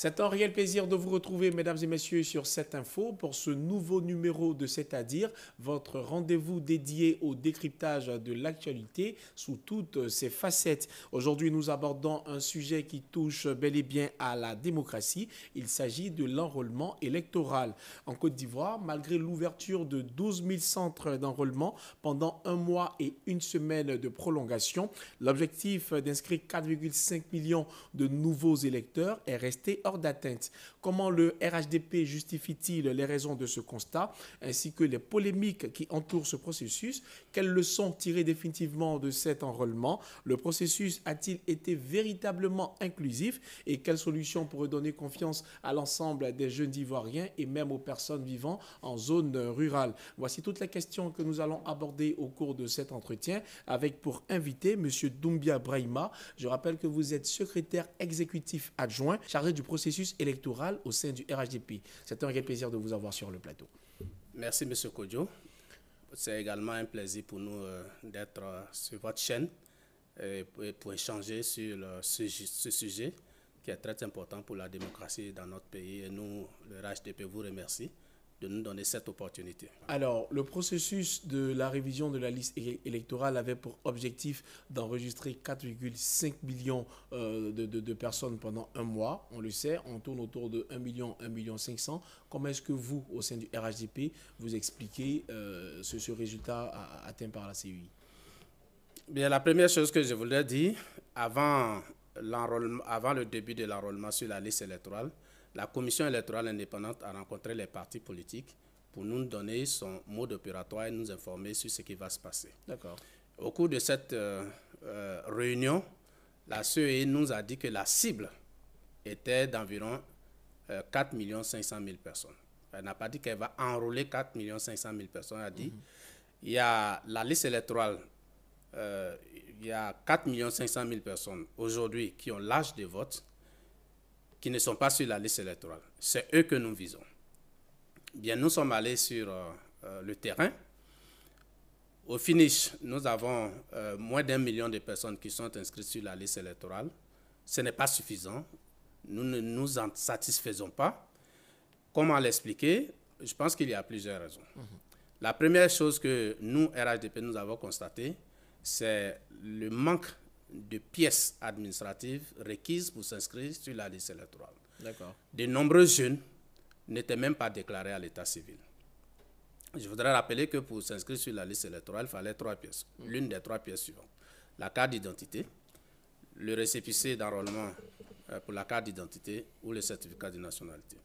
C'est un réel plaisir de vous retrouver, mesdames et messieurs, sur cette info pour ce nouveau numéro de C'est-à-dire, votre rendez-vous dédié au décryptage de l'actualité sous toutes ses facettes. Aujourd'hui, nous abordons un sujet qui touche bel et bien à la démocratie. Il s'agit de l'enrôlement électoral. En Côte d'Ivoire, malgré l'ouverture de 12 000 centres d'enrôlement pendant un mois et une semaine de prolongation, l'objectif d'inscrire 4,5 millions de nouveaux électeurs est resté hors d'atteinte. Comment le RHDP justifie-t-il les raisons de ce constat, ainsi que les polémiques qui entourent ce processus Quelles leçons tirer définitivement de cet enrôlement Le processus a-t-il été véritablement inclusif Et quelles solutions pour donner confiance à l'ensemble des jeunes Ivoiriens et même aux personnes vivant en zone rurale Voici toutes les questions que nous allons aborder au cours de cet entretien avec pour invité M. Doumbia Brahima. Je rappelle que vous êtes secrétaire exécutif adjoint chargé du processus électoral au sein du RHDP. C'est un vrai plaisir de vous avoir sur le plateau. Merci, M. Kodjo. C'est également un plaisir pour nous euh, d'être euh, sur votre chaîne euh, et, pour échanger sur ce, sujet qui est très important pour la démocratie dans notre pays. Et nous, le RHDP, vous remercie de nous donner cette opportunité. Alors, le processus de la révision de la liste électorale avait pour objectif d'enregistrer 4,5 millions euh, de, personnes pendant un mois. On le sait, on tourne autour de 1 million, 1 million 500. Comment est-ce que vous, au sein du RHDP, vous expliquez euh, ce, ce, résultat atteint par la CUI Bien, la première chose que je voulais dire, avant, avant le début de l'enrôlement sur la liste électorale, la commission électorale indépendante a rencontré les partis politiques pour nous donner son mode opératoire et nous informer sur ce qui va se passer. D'accord. Au cours de cette euh, euh, réunion, la CEI e nous a dit que la cible était d'environ euh, millions 500 000 personnes. Elle n'a pas dit qu'elle va enrôler 4 500 000 personnes. Elle a dit mm-hmm. il y a la liste électorale, euh, il y a 4 500 000 personnes aujourd'hui qui ont l'âge de vote qui ne sont pas sur la liste électorale. C'est eux que nous visons. Bien, nous sommes allés sur euh, euh, le terrain. Au finish, nous avons euh, moins d'un million de personnes qui sont inscrites sur la liste électorale. Ce n'est pas suffisant. Nous ne nous en satisfaisons pas. Comment l'expliquer Je pense qu'il y a plusieurs raisons. Mhm. La première chose que nous, RHDP, nous avons constatée, c'est le manque de pièces administratives requises pour s'inscrire sur la liste électorale. D'accord. De nombreux jeunes n'étaient même pas déclarés à l'état civil. Je voudrais rappeler que pour s'inscrire sur la liste électorale, il fallait trois pièces. Mm. L'une des trois pièces suivantes. La carte d'identité, le récépissé d'enrôlement euh, pour la carte d'identité ou le certificat de nationalité.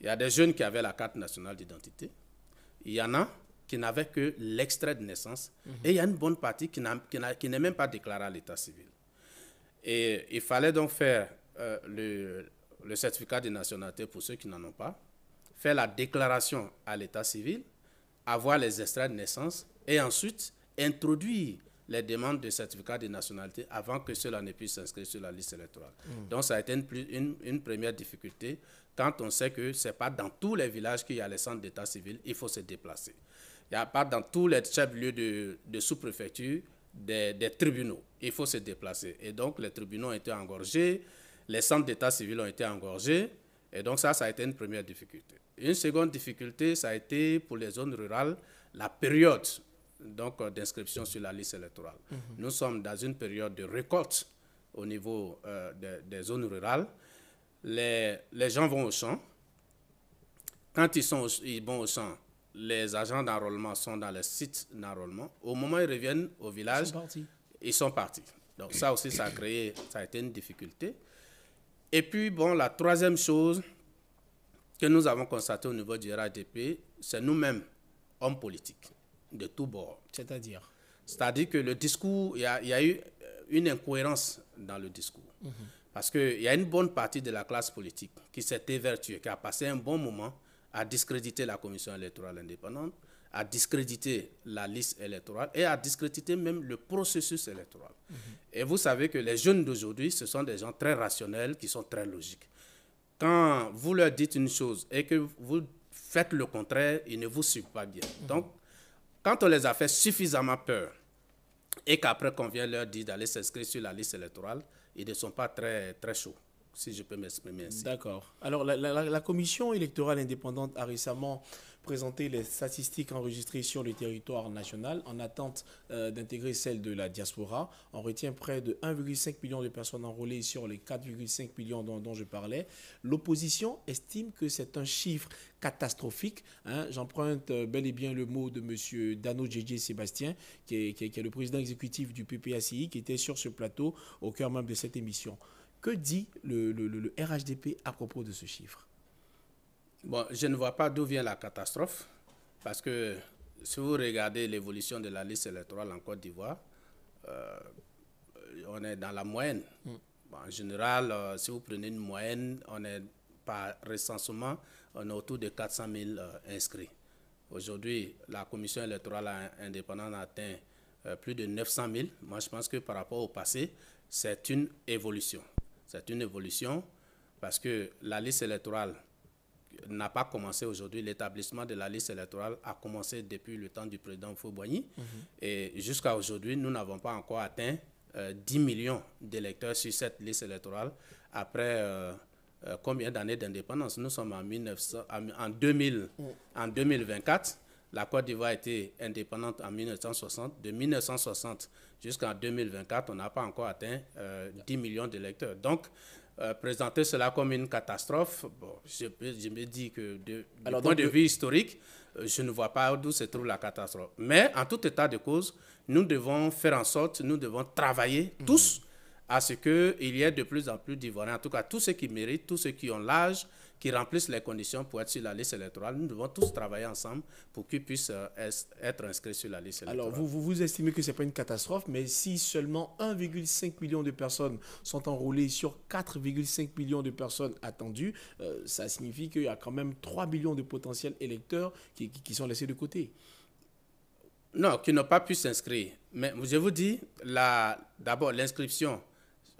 Il y a des jeunes qui avaient la carte nationale d'identité. Il y en a qui n'avaient que l'extrait de naissance. Et il y a une bonne partie qui, qui n'est même pas déclarée à l'état civil. Et il fallait donc faire euh, le, certificat de nationalité pour ceux qui n'en ont pas, faire la déclaration à l'état civil, avoir les extraits de naissance et ensuite introduire les demandes de certificat de nationalité avant que cela ne puisse s'inscrire sur la liste électorale. Hmm. Donc ça a été une, une première difficulté quand on sait que ce n'est pas dans tous les villages qu'il y a les centres d'état civil, il faut se déplacer. Il y a pas dans tous les chefs-lieux de, de sous-préfecture des, tribunaux. Il faut se déplacer. Et donc, les tribunaux ont été engorgés, les centres d'état civil ont été engorgés. Et donc, ça, ça a été une première difficulté. Une seconde difficulté, ça a été pour les zones rurales la période donc euh, d'inscription sur la liste électorale. Mhm. Nous sommes dans une période de récolte au niveau euh, des zones rurales. Les, les, gens vont au champ. Quand ils, sont, ils vont au champ, les agents d'enrôlement sont dans le site d'enrôlement. Au moment où ils reviennent au village, ils sont partis. Donc ça aussi, ça a créé, ça a été une difficulté. Et puis, bon, la troisième chose que nous avons constatée au niveau du RADP, c'est nous-mêmes, hommes politiques, de tous bords. C'est-à-dire C'est-à-dire que le discours, il y, a eu euh, une incohérence dans le discours. Mhm. Parce qu'il y a une bonne partie de la classe politique qui s'est évertuée, qui a passé un bon moment à discréditer la commission électorale indépendante, à discréditer la liste électorale et à discréditer même le processus électoral. Et vous savez que les jeunes d'aujourd'hui, ce sont des gens très rationnels, qui sont très logiques. Quand vous leur dites une chose et que vous faites le contraire, ils ne vous suivent pas bien. Donc, quand on les a fait suffisamment peur et qu'après qu'on vient leur dire d'aller s'inscrire sur la liste électorale, ils ne sont pas très, très chauds si je peux m'exprimer ainsi. D'accord. Alors, la, Commission électorale indépendante a récemment présenté les statistiques enregistrées sur le territoire national en attente euh, d'intégrer celles de la diaspora. On retient près de 1,5 million de personnes enrôlées sur les 4,5 millions dont, je parlais. L'opposition estime que c'est un chiffre catastrophique. Hein. J'emprunte euh, bel et bien le mot de M. Dano jj Sébastien, qui est, qui est le président exécutif du PPACI, qui était sur ce plateau au cœur même de cette émission. Que dit le, le, RHDP à propos de ce chiffre Bon, je ne vois pas d'où vient la catastrophe, parce que si vous regardez l'évolution de la liste électorale en Côte d'Ivoire, euh, on est dans la moyenne. Mm. en général, euh, si vous prenez une moyenne, on est par recensement, on est autour de 400 000 euh, inscrits. Aujourd'hui, la commission électorale indépendante atteint plus de 900 000. Moi, je pense que par rapport au passé, c'est une évolution. C'est une évolution parce que la liste électorale n'a pas commencé aujourd'hui. L'établissement de la liste électorale a commencé depuis le temps du président Fouboigny. Mhm. Et jusqu'à aujourd'hui, nous n'avons pas encore atteint 10 euh, millions d'électeurs sur cette liste électorale. Après euh, euh, combien d'années d'indépendance Nous sommes en, 1900, en, 2000, en 2024. La Côte d'Ivoire était indépendante en 1960. De 1960 jusqu'en 2024, on n'a pas encore atteint 10 euh, millions d'électeurs. Donc, euh, présenter cela comme une catastrophe, bon, je, me dis que de, du point de vue historique, euh, je ne vois pas d'où se trouve la catastrophe. Mais en tout état de cause, nous devons faire en sorte, nous devons travailler mhm. tous à ce qu'il y ait de plus en plus d'Ivoiriens, en tout cas tous ceux qui méritent, tous ceux qui ont l'âge, qui remplissent les conditions pour être sur la liste électorale. Nous devons tous travailler ensemble pour qu'ils puissent euh, être inscrits sur la liste électorale. Alors, vous, vous, estimez que ce n'est pas une catastrophe, mais si seulement 1,5 million de personnes sont enrôlées sur 4,5 millions de personnes attendues, euh, ça signifie qu'il y a quand même 3 millions de potentiels électeurs qui, qui sont laissés de côté. Non, qui n'ont pas pu s'inscrire. Mais je vous dis, d'abord, l'inscription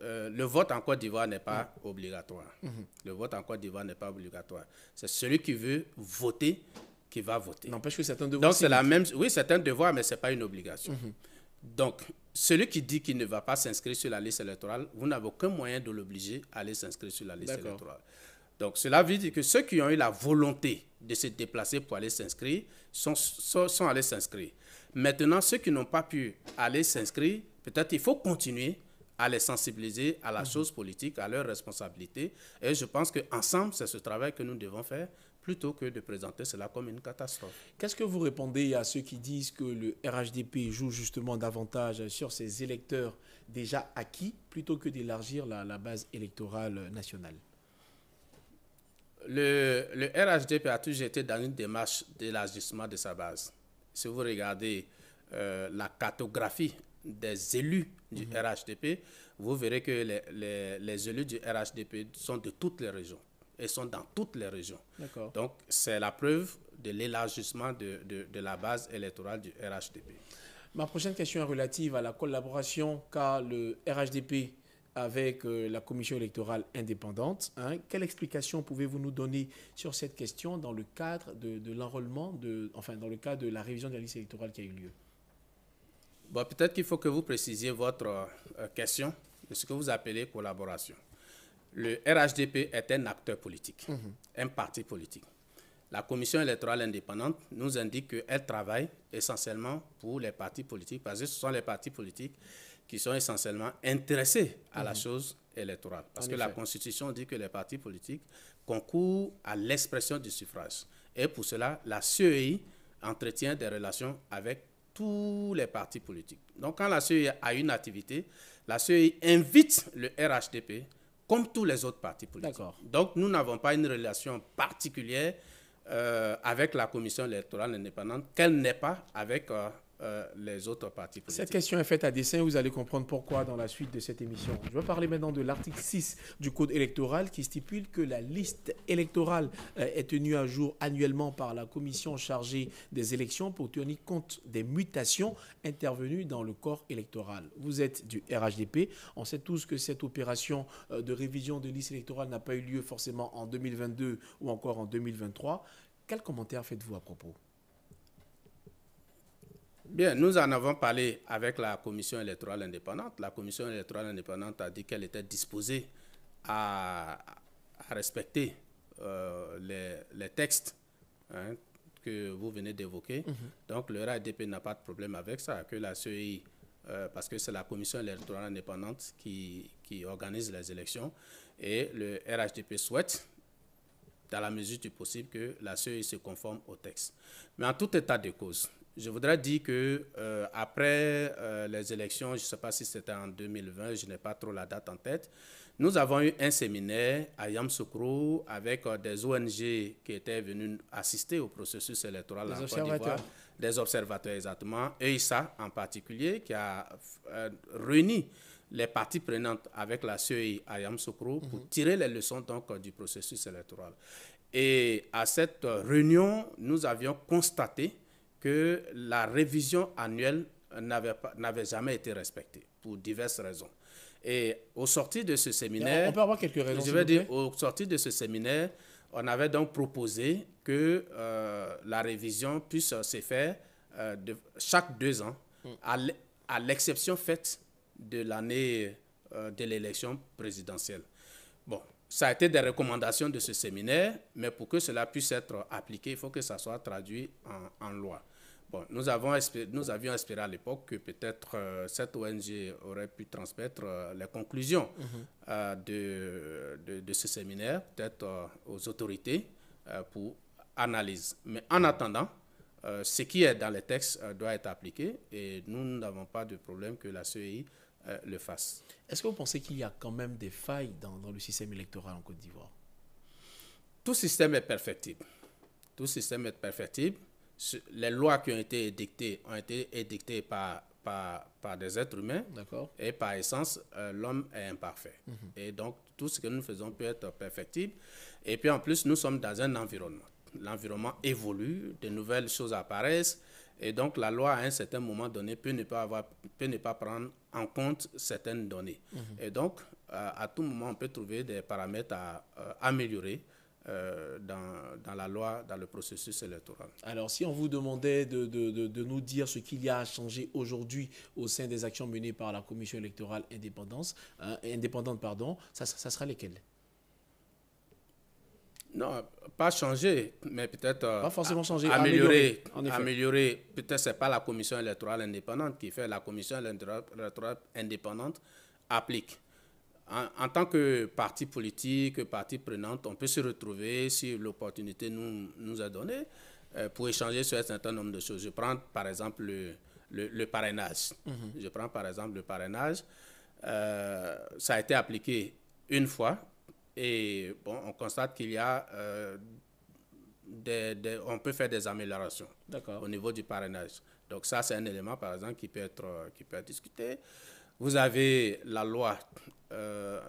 euh, le vote en Côte d'Ivoire n'est pas mm. obligatoire. Mm-hmm. Le vote en Côte d'Ivoire n'est pas obligatoire. C'est celui qui veut voter qui va voter. N'empêche que c'est un devoir. Donc c'est la même. Oui, c'est un devoir, mais ce n'est pas une obligation. Mm-hmm. Donc celui qui dit qu'il ne va pas s'inscrire sur la liste électorale, vous n'avez aucun moyen de l'obliger à aller s'inscrire sur la liste électorale. Donc cela veut dire que ceux qui ont eu la volonté de se déplacer pour aller s'inscrire sont, sont, sont allés s'inscrire. Maintenant, ceux qui n'ont pas pu aller s'inscrire, peut-être il faut continuer à les sensibiliser à la mhm. chose politique, à leurs responsabilités. Et je pense qu'ensemble, c'est ce travail que nous devons faire plutôt que de présenter cela comme une catastrophe. Qu'est-ce que vous répondez à ceux qui disent que le RHDP joue justement davantage sur ses électeurs déjà acquis plutôt que d'élargir la, base électorale nationale le, RHDP a toujours été dans une démarche d'élargissement de sa base. Si vous regardez euh, la cartographie des élus du mhm. RHDP, vous verrez que les, élus du RHDP sont de toutes les régions et sont dans toutes les régions. Donc, c'est la preuve de l'élargissement de, la base électorale du RHDP. Ma prochaine question est relative à la collaboration qu'a le RHDP avec euh, la commission électorale indépendante. Hein. Quelle explication pouvez-vous nous donner sur cette question dans le cadre de, de l'enrôlement, enfin dans le cadre de la révision de la liste électorale qui a eu lieu Peut-être qu'il faut que vous précisiez votre euh, question de ce que vous appelez collaboration. Le RHDP est un acteur politique, mhm. un parti politique. La commission électorale indépendante nous indique qu'elle travaille essentiellement pour les partis politiques, parce que ce sont les partis politiques qui sont essentiellement intéressés à la mhm. chose électorale. Parce que la Constitution dit que les partis politiques concourent à l'expression du suffrage. Et pour cela, la CEI entretient des relations avec tous les partis politiques. Donc quand la CEI a une activité, la CEI invite le RHDP comme tous les autres partis politiques. Donc nous n'avons pas une relation particulière euh, avec la commission électorale indépendante qu'elle n'est pas avec euh, euh, les autres partis Cette question est faite à dessein, vous allez comprendre pourquoi dans la suite de cette émission. Je vais parler maintenant de l'article 6 du Code électoral qui stipule que la liste électorale euh, est tenue à jour annuellement par la commission chargée des élections pour tenir compte des mutations intervenues dans le corps électoral. Vous êtes du RHDP, on sait tous que cette opération euh, de révision de liste électorale n'a pas eu lieu forcément en 2022 ou encore en 2023. Quel commentaire faites-vous à propos Bien, nous en avons parlé avec la commission électorale indépendante. La commission électorale indépendante a dit qu'elle était disposée à, respecter euh, les, textes hein, que vous venez d'évoquer. Mhm. Donc le RADP n'a pas de problème avec ça, que la CEI, euh, parce que c'est la commission électorale indépendante qui, organise les élections, et le RHDP souhaite dans la mesure du possible, que la CEI se conforme au texte. Mais en tout état de cause, je voudrais dire que euh, après euh, les élections, je ne sais pas si c'était en 2020, je n'ai pas trop la date en tête, nous avons eu un séminaire à Yamsoukro avec euh, des ONG qui étaient venues assister au processus électoral des observateurs. des observateurs exactement, EISA en particulier, qui a réuni les parties prenantes avec la CEI à Yamsoukro mhm. pour tirer les leçons du processus électoral. Et à cette réunion, nous avions constaté que la révision annuelle n'avait jamais été respectée pour diverses raisons. Et au sorti de ce séminaire, on peut avoir quelques raisons. Je dire, au sorti de ce séminaire, on avait donc proposé que euh, la révision puisse se faire euh, de, chaque deux ans, à l'exception faite de l'année euh, de l'élection présidentielle. Bon, ça a été des recommandations de ce séminaire, mais pour que cela puisse être appliqué, il faut que ça soit traduit en loi. Bon, nous, avons nous avions espéré à l'époque que peut-être euh, cette ONG aurait pu transmettre euh, les conclusions mhm. euh, de, de, ce séminaire, peut-être aux autorités, pour analyse. Mais en mhm. attendant, ce qui est dans les textes doit être appliqué et nous n'avons pas de problème que la CEI le fasse. Est-ce que vous pensez qu'il y a quand même des failles dans le système électoral en Côte d'Ivoire Tout système est perfectible. Tout système est perfectible les lois qui ont été édictées ont été édictées par, par, par des êtres humains. Et par essence, euh, l'homme est imparfait. Mhm. Et donc, tout ce que nous faisons peut être perfectible. Et puis, en plus, nous sommes dans un environnement. L'environnement évolue, de nouvelles choses apparaissent. Et donc, la loi, à un certain moment donné, peut ne pas, avoir, peut ne pas prendre en compte certaines données. Mhm. Et donc, euh, à tout moment, on peut trouver des paramètres à euh, améliorer euh, dans, la loi, dans le processus électoral. Alors, si on vous demandait de, nous dire ce qu'il y a à changer aujourd'hui au sein des actions menées par la Commission électorale euh, indépendante, pardon, ça, sera lesquelles non, pas changer, mais peut-être euh, forcément améliorer. Améliorer, améliorer. peut-être c'est pas la commission électorale indépendante qui fait, la commission électorale indépendante applique. En, tant que parti politique, partie prenante, on peut se retrouver si l'opportunité nous, nous a donné euh, pour échanger sur un certain nombre de choses. Je prends par exemple le, parrainage. Mhm. Je prends par exemple le parrainage. Euh, ça a été appliqué une fois et bon, on constate qu'il y a euh, des, des, on peut faire des améliorations au niveau du parrainage. Donc ça, c'est un élément, par exemple, qui peut être, qui peut être discuté. Vous avez la loi euh,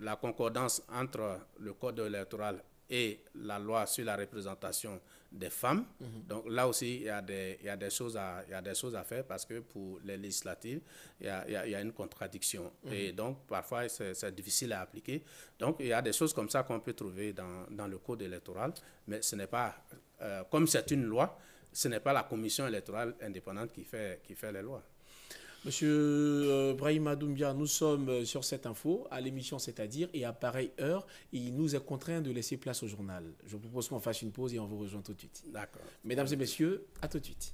la concordance entre le code électoral et la loi sur la représentation des femmes. Mhm. Donc là aussi, il y, a des, choses à, des choses à faire parce que pour les législatives, il y a, une contradiction. Mhm. Et donc, parfois, c'est difficile à appliquer. Donc, il y a des choses comme ça qu'on peut trouver dans, le code électoral, mais ce n'est pas, euh, comme c'est une loi, ce n'est pas la commission électorale indépendante qui fait, qui fait les lois. Monsieur euh, Brahim Doumbia, nous sommes euh, sur cette info, à l'émission c'est-à-dire, et à pareille heure, il nous est contraint de laisser place au journal. Je vous propose qu'on fasse une pause et on vous rejoint tout de suite. D'accord. Mesdames et messieurs, à tout de suite.